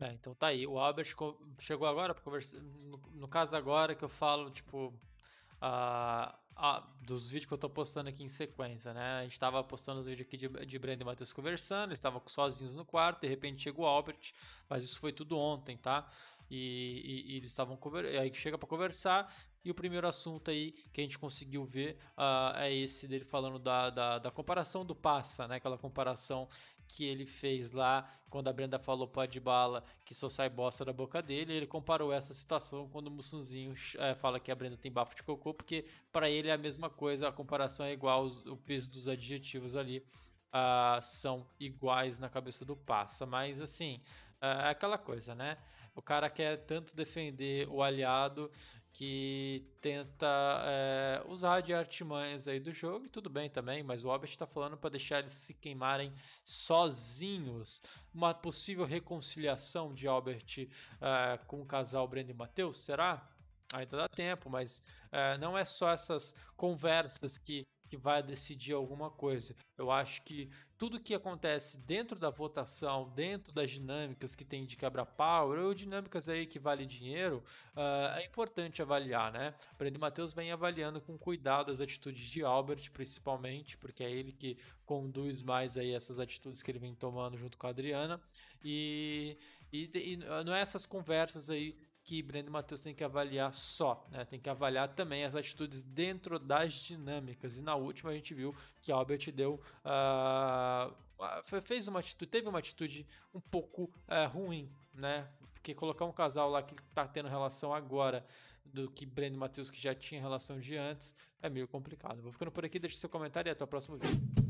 É, então tá aí. O Albert chegou agora para conversar. No, no, caso agora que eu falo, tipo, a, dos vídeos que eu tô postando aqui em sequência, né? A gente tava postando os vídeos aqui de, de e Matheus conversando, eles estavam sozinhos no quarto, de repente chega o Albert, mas isso foi tudo ontem, tá? E, e, e eles estavam aí chega para conversar, e o primeiro assunto aí que a gente conseguiu ver uh, é esse dele falando da, da, da, comparação do Passa, né? Aquela comparação que ele fez lá quando a Brenda falou pra de bala que só sai bosta da boca dele. Ele comparou essa situação quando o Mussunzinho eh, fala que a Brenda tem bafo de cocô, porque para ele é a mesma coisa coisa, a comparação é igual, o peso dos adjetivos ali uh, são iguais na cabeça do passa. Mas assim, uh, é aquela coisa, né? O cara quer tanto defender o aliado que tenta é, usar de artimanhas aí do jogo, e tudo bem também, mas o Albert está falando para deixar eles se queimarem sozinhos. Uma possível reconciliação de Albert é, com o casal Brandon e Matheus, será? Ainda dá tempo, mas é, não é só essas conversas que, que vai decidir alguma coisa. Eu acho que tudo que acontece dentro da votação, dentro das dinâmicas que tem de quebra-pau, ou dinâmicas aí que vale dinheiro, uh, é importante avaliar, né? Breno Matheus vem avaliando com cuidado as atitudes de Albert, principalmente, porque é ele que conduz mais aí essas atitudes que ele vem tomando junto com a Adriana. E, e, e não é essas conversas aí que Breno Matheus tem que avaliar só, né? tem que avaliar também as atitudes dentro das dinâmicas. E na última a gente viu que Albert deu. Uh, fez uma atitude, teve uma atitude um pouco uh, ruim, né? Porque colocar um casal lá que tá tendo relação agora do que Breno Matheus que já tinha relação de antes é meio complicado. Vou ficando por aqui, deixa seu comentário e até o próximo vídeo.